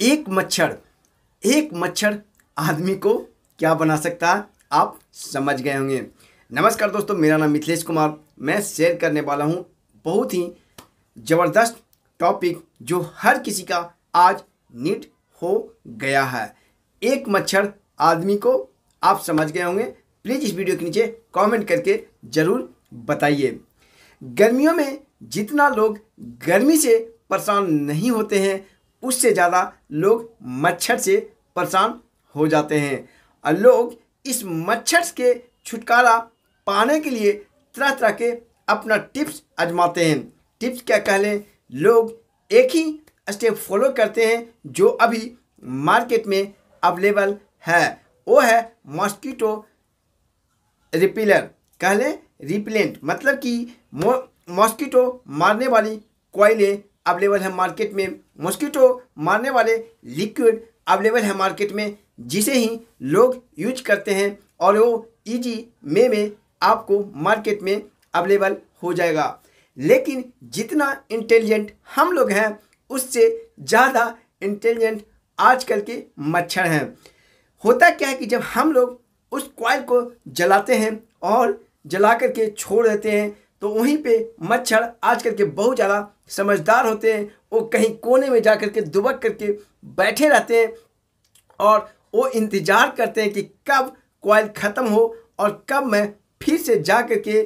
एक मच्छर एक मच्छर आदमी को क्या बना सकता है आप समझ गए होंगे नमस्कार दोस्तों मेरा नाम मिथिलेश कुमार मैं शेयर करने वाला हूँ बहुत ही ज़बरदस्त टॉपिक जो हर किसी का आज नीट हो गया है एक मच्छर आदमी को आप समझ गए होंगे प्लीज़ इस वीडियो के नीचे कमेंट करके ज़रूर बताइए गर्मियों में जितना लोग गर्मी से परेशान नहीं होते हैं उससे ज़्यादा लोग मच्छर से परेशान हो जाते हैं और लोग इस मच्छर के छुटकारा पाने के लिए तरह तरह के अपना टिप्स आजमाते हैं टिप्स क्या कह लें लोग एक ही स्टेप फॉलो करते हैं जो अभी मार्केट में अवेलेबल है वो है मॉस्किटो रिपीलर कह लें रिपेलेंट मतलब कि मॉस्किटो मारने वाली कोयलें अवेलेबल है मार्केट में मॉस्किटो मारने वाले लिक्विड अवेलेबल है मार्केट में जिसे ही लोग यूज करते हैं और वो ईजी e मे में आपको मार्केट में अवेलेबल हो जाएगा लेकिन जितना इंटेलिजेंट हम लोग हैं उससे ज़्यादा इंटेलिजेंट आजकल के मच्छर हैं होता क्या है कि जब हम लोग उस क्वाइल को जलाते हैं और जला करके छोड़ देते हैं तो वहीं पे मच्छर आजकल के बहुत ज़्यादा समझदार होते हैं वो कहीं कोने में जा कर के दुबक करके बैठे रहते हैं और वो इंतज़ार करते हैं कि कब कॉयल ख़त्म हो और कब मैं फिर से जा कर के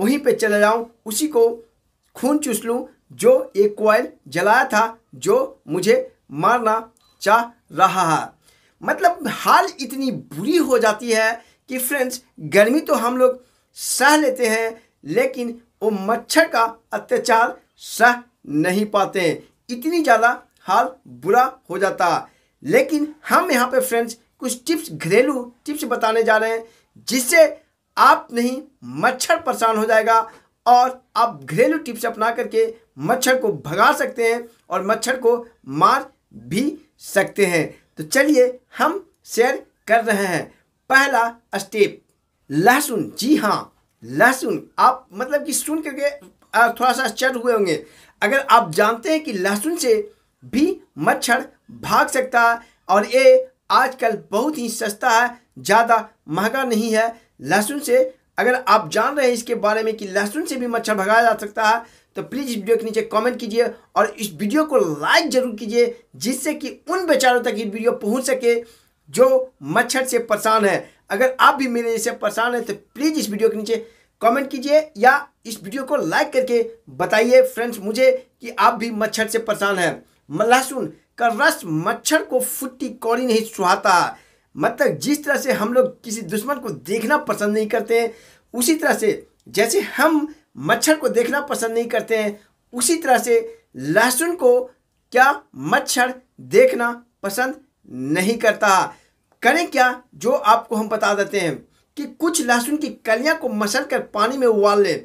वहीं पे चला जाऊँ उसी को खून चूस लूँ जो एक कॉयल जलाया था जो मुझे मारना चाह रहा है मतलब हाल इतनी बुरी हो जाती है कि फ्रेंड्स गर्मी तो हम लोग सह लेते हैं लेकिन वो मच्छर का अत्याचार सह नहीं पाते हैं इतनी ज़्यादा हाल बुरा हो जाता लेकिन हम यहाँ पे फ्रेंड्स कुछ टिप्स घरेलू टिप्स बताने जा रहे हैं जिससे आप नहीं मच्छर परेशान हो जाएगा और आप घरेलू टिप्स अपना करके मच्छर को भगा सकते हैं और मच्छर को मार भी सकते हैं तो चलिए हम शेयर कर रहे हैं पहला स्टेप लहसुन जी हाँ लहसुन आप मतलब कि सुन करके थोड़ा सा आश्चर्य हुए होंगे अगर आप जानते हैं कि लहसुन से भी मच्छर भाग सकता है और ये आजकल बहुत ही सस्ता है ज़्यादा महंगा नहीं है लहसुन से अगर आप जान रहे हैं इसके बारे में कि लहसुन से भी मच्छर भगाया जा सकता है तो प्लीज़ इस वीडियो के नीचे कमेंट कीजिए और इस वीडियो को लाइक ज़रूर कीजिए जिससे कि उन बेचारों तक ये वीडियो पहुंच सके जो मच्छर से परेशान है अगर आप भी मेरे जैसे परेशान हैं तो प्लीज़ इस वीडियो के नीचे कमेंट कीजिए या इस वीडियो को लाइक करके बताइए फ्रेंड्स मुझे कि आप भी मच्छर से परेशान हैं लहसुन का रस मच्छर को फुट्टी कौड़ी नहीं सुहाता मतलब जिस तरह से हम लोग किसी दुश्मन को देखना पसंद नहीं करते हैं उसी तरह से जैसे हम मच्छर को देखना पसंद नहीं करते हैं उसी तरह से लहसुन को क्या मच्छर देखना पसंद नहीं करता करें क्या जो आपको हम बता देते हैं कि कुछ लहसुन की कलियां को मसल कर पानी में उबाल लें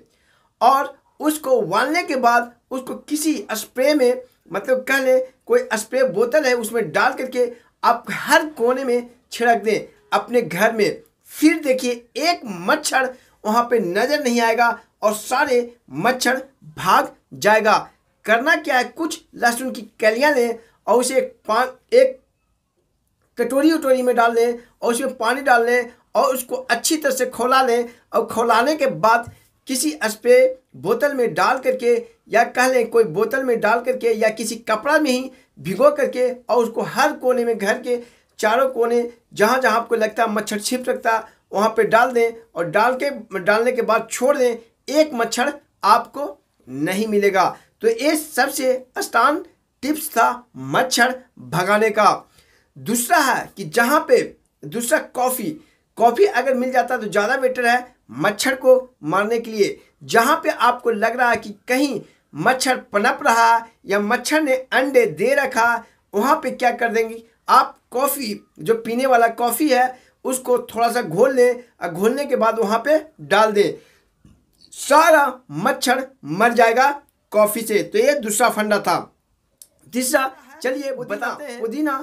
और उसको उबालने के बाद उसको किसी स्प्रे में मतलब कह लें कोई स्प्रे बोतल है उसमें डाल करके आप हर कोने में छिड़क दें अपने घर में फिर देखिए एक मच्छर वहाँ पे नज़र नहीं आएगा और सारे मच्छर भाग जाएगा करना क्या है कुछ लहसुन की कलियाँ लें और उसे एक पान एक कटोरी उटोरी में डाल लें और उसमें पानी डाल लें और उसको अच्छी तरह से खोला लें और खोलाने के बाद किसी स्प्रे बोतल में डाल करके या कह लें कोई बोतल में डाल करके या किसी कपड़ा में ही भिगो करके और उसको हर कोने में घर के चारों कोने जहाँ जहाँ आपको लगता है मच्छर छिप है वहाँ पर डाल दें और डाल के डालने के बाद छोड़ दें एक मच्छर आपको नहीं मिलेगा तो ये सबसे आसान टिप्स था मच्छर भगाने का दूसरा है कि जहाँ पे दूसरा कॉफ़ी कॉफ़ी अगर मिल जाता तो ज़्यादा बेटर है मच्छर को मारने के लिए जहाँ पे आपको लग रहा है कि कहीं मच्छर पनप रहा या मच्छर ने अंडे दे रखा वहाँ पे क्या कर देंगे आप कॉफ़ी जो पीने वाला कॉफ़ी है उसको थोड़ा सा घोल लें और घोलने के बाद वहाँ पर डाल दें सारा मच्छर मर जाएगा कॉफ़ी से तो ये दूसरा फंडा था तीसरा चलिए बताते हैं पुदीना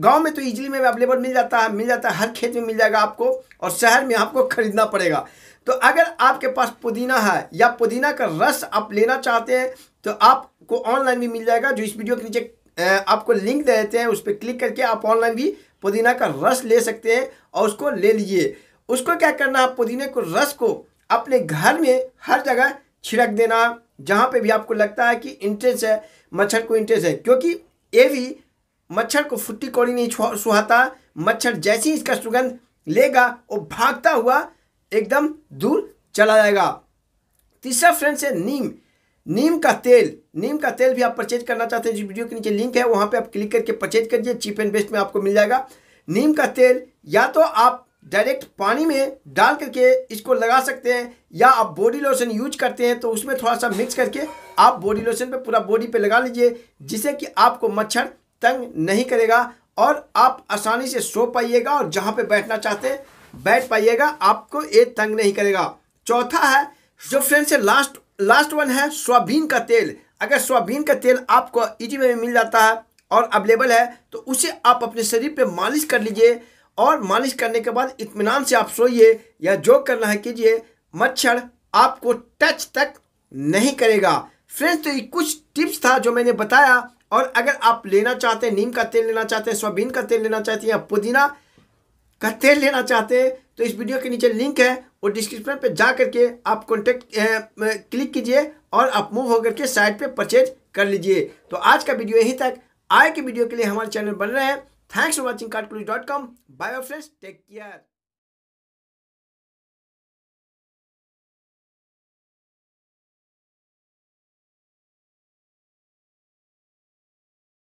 गांव में तो इजीली में अवेलेबल मिल जाता है मिल जाता है हर खेत में मिल जाएगा आपको और शहर में आपको खरीदना पड़ेगा तो अगर आपके पास पुदीना है या पुदीना का रस आप लेना चाहते हैं तो आपको ऑनलाइन भी मिल जाएगा जो इस वीडियो के नीचे आपको लिंक दे देते हैं उस पर क्लिक करके आप ऑनलाइन भी पुदीना का रस ले सकते हैं और उसको ले लीजिए उसको क्या करना है पुदीने को रस को अपने घर में हर जगह छिड़क देना जहाँ पे भी आपको लगता है कि इंटरेस्ट है मच्छर को इंटरेस्ट है क्योंकि ये भी मच्छर को फुट्टी कौड़ी नहीं सुहाता मच्छर जैसे ही इसका सुगंध लेगा और भागता हुआ एकदम दूर चला जाएगा तीसरा फ्रेंड्स है नीम नीम का तेल नीम का तेल भी आप परचेज करना चाहते हैं जो वीडियो के नीचे लिंक है वहाँ पे आप क्लिक करके परचेज करिए चीप एंड बेस्ट में आपको मिल जाएगा नीम का तेल या तो आप डायरेक्ट पानी में डाल करके इसको लगा सकते हैं या आप बॉडी लोशन यूज करते हैं तो उसमें थोड़ा सा मिक्स करके आप बॉडी लोशन पे पूरा बॉडी पे लगा लीजिए जिससे कि आपको मच्छर तंग नहीं करेगा और आप आसानी से सो पाइएगा और जहाँ पे बैठना चाहते हैं बैठ पाइएगा आपको ये तंग नहीं करेगा चौथा है जो फ्रेंड से लास्ट लास्ट वन है सोयाबीन का तेल अगर सोयाबीन का तेल आपको इजी वे में मिल जाता है और अवेलेबल है तो उसे आप अपने शरीर पे मालिश कर लीजिए और मालिश करने के बाद इतमान से आप सोइए या जो करना है कीजिए मच्छर आपको टच तक नहीं करेगा फ्रेंड्स तो ये कुछ टिप्स था जो मैंने बताया और अगर आप लेना चाहते हैं नीम का तेल लेना चाहते हैं सोयाबीन का तेल लेना चाहते हैं या पुदीना का तेल लेना चाहते हैं तो इस वीडियो के नीचे लिंक है और डिस्क्रिप्शन पे जा करके आप कॉन्टेक्ट क्लिक कीजिए और आप मूव होकर के साइट पे परचेज कर लीजिए तो आज का वीडियो यहीं तक आए के वीडियो के लिए हमारे चैनल बन रहे हैं thanks for watching card dot com bye friends take care